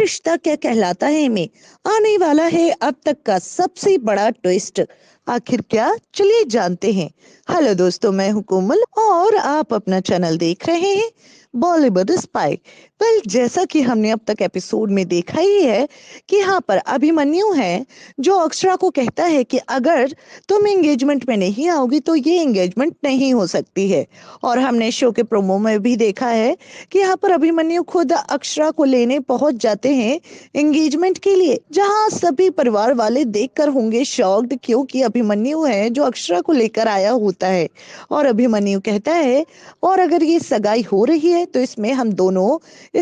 रिश्ता क्या कहलाता है में आने वाला है अब तक का सबसे बड़ा ट्विस्ट आखिर क्या चलिए जानते हैं हेलो दोस्तों मैं हुकुमल और आप अपना चैनल देख रहे हैं बॉलीवुड स्पाई वेल जैसा कि हमने अब तक एपिसोड में देखा ही है कि यहाँ पर अभिमन्यु है जो अक्षरा को कहता है कि अगर तुम एंगेजमेंट में नहीं आओगी तो ये एंगेजमेंट नहीं हो सकती है और हमने शो के प्रोमो में भी देखा है कि यहाँ पर अभिमन्यु खुद अक्षरा को लेने पहुंच जाते हैं एंगेजमेंट के लिए जहाँ सभी परिवार वाले देख होंगे शॉक्ड क्योंकि अभिमन्यु है जो अक्षरा को लेकर आया होता है और अभिमन्यु कहता है और अगर ये सगाई हो रही है है तो इसमें हम दोनों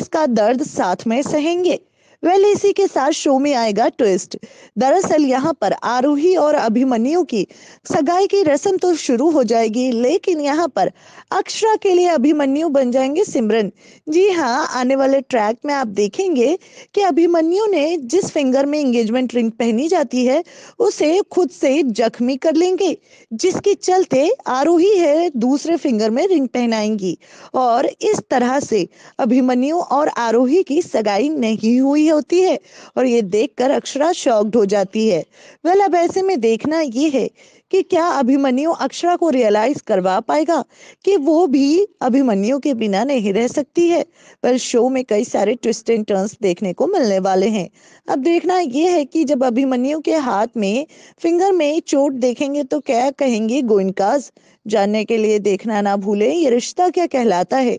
इसका दर्द साथ में सहेंगे वेल इसी के साथ शो में आएगा ट्विस्ट दरअसल यहाँ पर आरोही और अभिमन्यु की सगाई की रस्म तो शुरू हो जाएगी लेकिन यहाँ पर अक्षरा के लिए अभिमन्यु बन जाएंगे सिमरन जी हाँ आने वाले ट्रैक में आप देखेंगे कि अभिमन्यु ने जिस फिंगर में एंगेजमेंट रिंग पहनी जाती है उसे खुद से जख्मी कर लेंगे जिसके चलते आरोही है दूसरे फिंगर में रिंग पहनाएंगी और इस तरह से अभिमन्यु और आरोही की सगाई नहीं हुई रही होती है और ये देखकर अक्षरा शॉक्ड हो जाती है वेल अब ऐसे में देखना ये है कि क्या अभिमन्यु अक्षरा को रियलाइज करवा पाएगा कि वो भी अभिमन्यु के बिना नहीं रह सकती है पर शो में कई सारे ट्विस्ट एंड टर्न्स देखने को मिलने वाले हैं अब देखना यह है कि जब अभिमन्यु के हाथ में फिंगर में चोट देखेंगे तो क्या कहेंगे गोइनकाज जानने के लिए देखना ना भूलें ये रिश्ता क्या कहलाता है